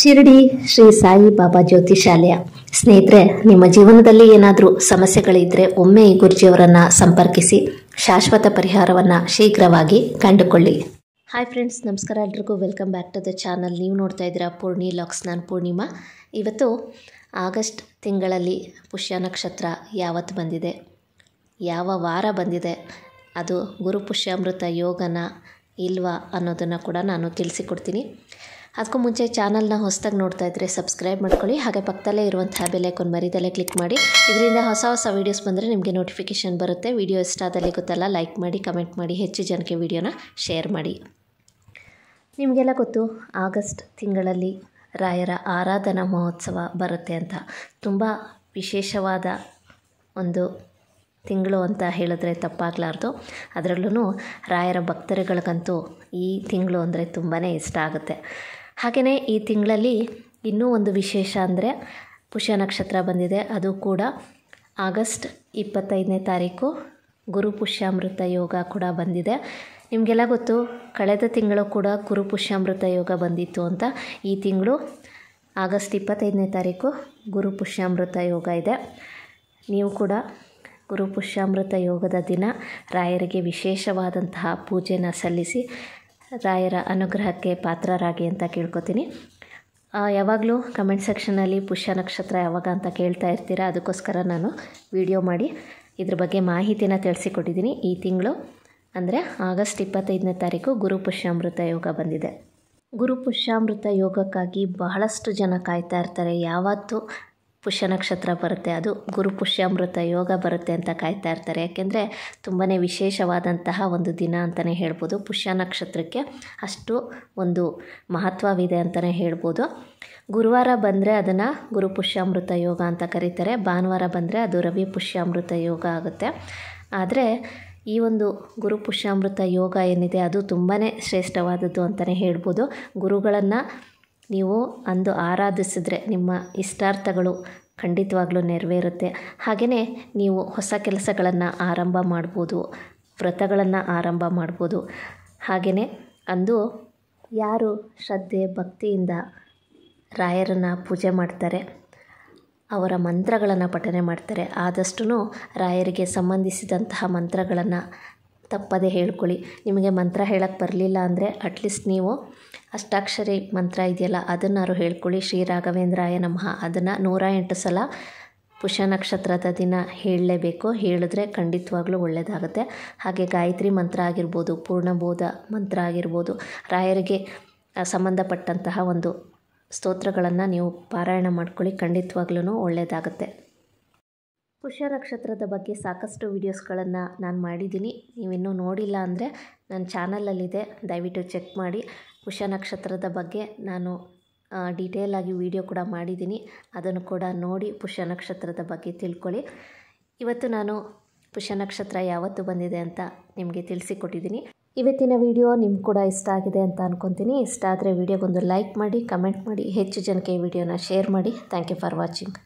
ಶಿರಡಿ ಶ್ರೀ ಸಾಯಿ ಬಾಬಾ ಶಾಲೆಯ ಸ್ನೇಹಿತರೆ ನಿಮ್ಮ ಜೀವನದಲ್ಲಿ ಏನಾದರೂ ಸಮಸ್ಯೆಗಳಿದ್ದರೆ ಒಮ್ಮೆ ಈ ಗುರುಜಿಯವರನ್ನ ಸಂಪರ್ಕಿಸಿ ಶಾಶ್ವತ ಪರಿಹಾರವನ್ನು ಶೀಘ್ರವಾಗಿ ಕಂಡುಕೊಳ್ಳಿ ಹಾಯ್ ಫ್ರೆಂಡ್ಸ್ ನಮಸ್ಕಾರ ಎಲ್ರಿಗೂ welcome back to the channel ನೀವು ನೋಡ್ತಾ ಇದ್ದೀರಾ ಪೂರ್ಣಿ ಲಾಕ್ಸ್ ನಾನು ಪೂರ್ಣಿಮಾ ಇವತ್ತು ಆಗಸ್ಟ್ ತಿಂಗಳಲ್ಲಿ ಪುಷ್ಯ ನಕ್ಷತ್ರ ಯಾವತ್ತು ಬಂದಿದೆ ಯಾವ ವಾರ ಬಂದಿದೆ ಅದು ಗುರು ಪುಷ್ಯಾಮೃತ ಯೋಗನ ಇಲ್ವಾ ಅನ್ನೋದನ್ನು ಕೂಡ ನಾನು ತಿಳಿಸಿಕೊಡ್ತೀನಿ ಅದಕ್ಕೂ ಮುಂಚೆ ಚಾನಲ್ನ ಹೊಸದಾಗಿ ನೋಡ್ತಾ ಇದ್ರೆ ಸಬ್ಸ್ಕ್ರೈಬ್ ಮಾಡ್ಕೊಳ್ಳಿ ಹಾಗೆ ಪಕ್ಕದಲ್ಲೇ ಇರುವಂತಹ ಬೆಲೆಕೊಂಡು ಮರಿದಲ್ಲೇ ಕ್ಲಿಕ್ ಮಾಡಿ ಇದರಿಂದ ಹೊಸ ಹೊಸ ವೀಡಿಯೋಸ್ ಬಂದರೆ ನಿಮಗೆ ನೋಟಿಫಿಕೇಷನ್ ಬರುತ್ತೆ ವಿಡಿಯೋ ಇಷ್ಟ ಆದಲ್ಲಿ ಗೊತ್ತಲ್ಲ ಲೈಕ್ ಮಾಡಿ ಕಮೆಂಟ್ ಮಾಡಿ ಹೆಚ್ಚು ಜನಕ್ಕೆ ವೀಡಿಯೋನ ಶೇರ್ ಮಾಡಿ ನಿಮಗೆಲ್ಲ ಗೊತ್ತು ಆಗಸ್ಟ್ ತಿಂಗಳಲ್ಲಿ ರಾಯರ ಆರಾಧನಾ ಮಹೋತ್ಸವ ಬರುತ್ತೆ ಅಂತ ತುಂಬ ವಿಶೇಷವಾದ ಒಂದು ತಿಂಗಳು ಅಂತ ಹೇಳಿದ್ರೆ ತಪ್ಪಾಗಲಾರ್ದು ಅದರಲ್ಲೂ ರಾಯರ ಭಕ್ತರುಗಳಿಗಂತೂ ಈ ತಿಂಗಳು ಅಂದರೆ ತುಂಬಾ ಇಷ್ಟ ಆಗುತ್ತೆ ಹಾಗೆಯೇ ಈ ತಿಂಗಳಲ್ಲಿ ಇನ್ನೂ ಒಂದು ವಿಶೇಷ ಅಂದರೆ ಪುಷ್ಯ ನಕ್ಷತ್ರ ಬಂದಿದೆ ಅದು ಕೂಡ ಆಗಸ್ಟ್ ಇಪ್ಪತ್ತೈದನೇ ತಾರೀಕು ಗುರು ಪುಷ್ಯಾಮೃತ ಯೋಗ ಕೂಡ ಬಂದಿದೆ ನಿಮಗೆಲ್ಲ ಗೊತ್ತು ಕಳೆದ ತಿಂಗಳು ಕೂಡ ಪುಷ್ಯಾಮೃತ ಯೋಗ ಬಂದಿತ್ತು ಅಂತ ಈ ತಿಂಗಳು ಆಗಸ್ಟ್ ಇಪ್ಪತ್ತೈದನೇ ತಾರೀಕು ಗುರು ಪುಷ್ಯಾಮೃತ ಯೋಗ ಇದೆ ನೀವು ಕೂಡ ಗುರು ಪುಷ್ಯಾಮೃತ ಯೋಗದ ದಿನ ರಾಯರಿಗೆ ವಿಶೇಷವಾದಂತಹ ಪೂಜೆನ ಸಲ್ಲಿಸಿ ರಾಯರ ಅನುಗ್ರಹಕ್ಕೆ ಪಾತ್ರರಾಗಿ ಅಂತ ಕೇಳ್ಕೊತೀನಿ ಯಾವಾಗಲೂ ಕಮೆಂಟ್ ಸೆಕ್ಷನಲ್ಲಿ ಪುಷ್ಯ ನಕ್ಷತ್ರ ಯಾವಾಗ ಅಂತ ಕೇಳ್ತಾ ಇರ್ತೀರಾ ಅದಕ್ಕೋಸ್ಕರ ನಾನು ವಿಡಿಯೋ ಮಾಡಿ ಇದ್ರ ಬಗ್ಗೆ ಮಾಹಿತಿನ ತಿಳಿಸಿಕೊಟ್ಟಿದ್ದೀನಿ ಈ ತಿಂಗಳು ಅಂದರೆ ಆಗಸ್ಟ್ ಇಪ್ಪತ್ತೈದನೇ ತಾರೀಕು ಗುರು ಪುಷ್ಯಾಮೃತ ಯೋಗ ಬಂದಿದೆ ಗುರು ಪುಷ್ಯಾಮೃತ ಯೋಗಕ್ಕಾಗಿ ಬಹಳಷ್ಟು ಜನ ಕಾಯ್ತಾ ಇರ್ತಾರೆ ಯಾವತ್ತು ಪುಷ್ಯ ನಕ್ಷತ್ರ ಬರುತ್ತೆ ಅದು ಗುರು ಪುಷ್ಯಾಮೃತ ಯೋಗ ಬರುತ್ತೆ ಅಂತ ಕಾಯ್ತಾ ಇರ್ತಾರೆ ಯಾಕೆಂದರೆ ತುಂಬಾ ವಿಶೇಷವಾದಂತಹ ಒಂದು ದಿನ ಅಂತಲೇ ಹೇಳ್ಬೋದು ಪುಷ್ಯ ನಕ್ಷತ್ರಕ್ಕೆ ಅಷ್ಟು ಒಂದು ಮಹತ್ವವಿದೆ ಅಂತಲೇ ಹೇಳ್ಬೋದು ಗುರುವಾರ ಬಂದರೆ ಅದನ್ನು ಗುರು ಪುಷ್ಯಾಮೃತ ಯೋಗ ಅಂತ ಕರೀತಾರೆ ಭಾನುವಾರ ಬಂದರೆ ಅದು ರವಿ ಪುಷ್ಯಾಮೃತ ಯೋಗ ಆಗುತ್ತೆ ಆದರೆ ಈ ಒಂದು ಗುರು ಪುಷ್ಯಾಮೃತ ಯೋಗ ಏನಿದೆ ಅದು ತುಂಬಾ ಶ್ರೇಷ್ಠವಾದದ್ದು ಅಂತಲೇ ಹೇಳ್ಬೋದು ಗುರುಗಳನ್ನು ನೀವು ಅಂದು ಆರಾಧಿಸಿದ್ರೆ ನಿಮ್ಮ ಇಷ್ಟಾರ್ಥಗಳು ಖಂಡಿತವಾಗ್ಲೂ ನೆರವೇರುತ್ತೆ ಹಾಗೆಯೇ ನೀವು ಹೊಸ ಕೆಲಸಗಳನ್ನು ಆರಂಭ ಮಾಡ್ಬೋದು ವ್ರತಗಳನ್ನು ಆರಂಭ ಮಾಡ್ಬೋದು ಹಾಗೆಯೇ ಅಂದು ಯಾರು ಶ್ರದ್ಧೆ ಭಕ್ತಿಯಿಂದ ರಾಯರನ್ನು ಪೂಜೆ ಮಾಡ್ತಾರೆ ಅವರ ಮಂತ್ರಗಳನ್ನು ಪಠನೆ ಮಾಡ್ತಾರೆ ಆದಷ್ಟು ರಾಯರಿಗೆ ಸಂಬಂಧಿಸಿದಂತಹ ಮಂತ್ರಗಳನ್ನು ತಪ್ಪದೆ ಹೇಳ್ಕೊಳ್ಳಿ ನಿಮಗೆ ಮಂತ್ರ ಹೇಳಕ್ಕೆ ಬರಲಿಲ್ಲ ಅಂದರೆ ಅಟ್ಲೀಸ್ಟ್ ನೀವು ಅಷ್ಟಾಕ್ಷರಿ ಮಂತ್ರ ಇದೆಯಲ್ಲ ಅದನ್ನಾರು ಹೇಳ್ಕೊಳ್ಳಿ ಶ್ರೀ ರಾಘವೇಂದ್ರಾಯ ನಮಃ ಅದನ್ನು ನೂರ ಎಂಟು ಸಲ ಪುಷ್ಯ ನಕ್ಷತ್ರದ ದಿನ ಹೇಳಲೇಬೇಕು ಹೇಳಿದ್ರೆ ಖಂಡಿತವಾಗ್ಲೂ ಒಳ್ಳೆಯದಾಗುತ್ತೆ ಹಾಗೆ ಗಾಯತ್ರಿ ಮಂತ್ರ ಆಗಿರ್ಬೋದು ಪೂರ್ಣಬೋಧ ಮಂತ್ರ ಆಗಿರ್ಬೋದು ರಾಯರಿಗೆ ಸಂಬಂಧಪಟ್ಟಂತಹ ಒಂದು ಸ್ತೋತ್ರಗಳನ್ನು ನೀವು ಪಾರಾಯಣ ಮಾಡ್ಕೊಳ್ಳಿ ಖಂಡಿತವಾಗ್ಲೂ ಒಳ್ಳೆಯದಾಗುತ್ತೆ ಪುಷ್ಯ ನಕ್ಷತ್ರದ ಬಗ್ಗೆ ಸಾಕಷ್ಟು ವೀಡಿಯೋಸ್ಗಳನ್ನು ನಾನು ಮಾಡಿದ್ದೀನಿ ನೀವಿನ್ನೂ ನೋಡಿಲ್ಲ ಅಂದರೆ ನನ್ನ ಚಾನಲಲ್ಲಿದೆ ದಯವಿಟ್ಟು ಚೆಕ್ ಮಾಡಿ ಪುಷ್ಯ ನಕ್ಷತ್ರದ ಬಗ್ಗೆ ನಾನು ಡೀಟೇಲ್ ಆಗಿ ವಿಡಿಯೋ ಕೂಡ ಮಾಡಿದ್ದೀನಿ ಅದನ್ನು ಕೂಡ ನೋಡಿ ಪುಷ್ಯ ನಕ್ಷತ್ರದ ಬಗ್ಗೆ ತಿಳ್ಕೊಳ್ಳಿ ಇವತ್ತು ನಾನು ಪುಷ್ಯ ನಕ್ಷತ್ರ ಯಾವತ್ತು ಬಂದಿದೆ ಅಂತ ನಿಮಗೆ ತಿಳಿಸಿಕೊಟ್ಟಿದ್ದೀನಿ ಇವತ್ತಿನ ವಿಡಿಯೋ ನಿಮ್ಗೆ ಕೂಡ ಇಷ್ಟ ಆಗಿದೆ ಅಂತ ಅನ್ಕೊತೀನಿ ಇಷ್ಟ ಆದರೆ ವಿಡಿಯೋಗೊಂದು ಲೈಕ್ ಮಾಡಿ ಕಮೆಂಟ್ ಮಾಡಿ ಹೆಚ್ಚು ಜನಕ್ಕೆ ಈ ವಿಡಿಯೋನ ಶೇರ್ ಮಾಡಿ ಥ್ಯಾಂಕ್ ಯು ಫಾರ್ ವಾಚಿಂಗ್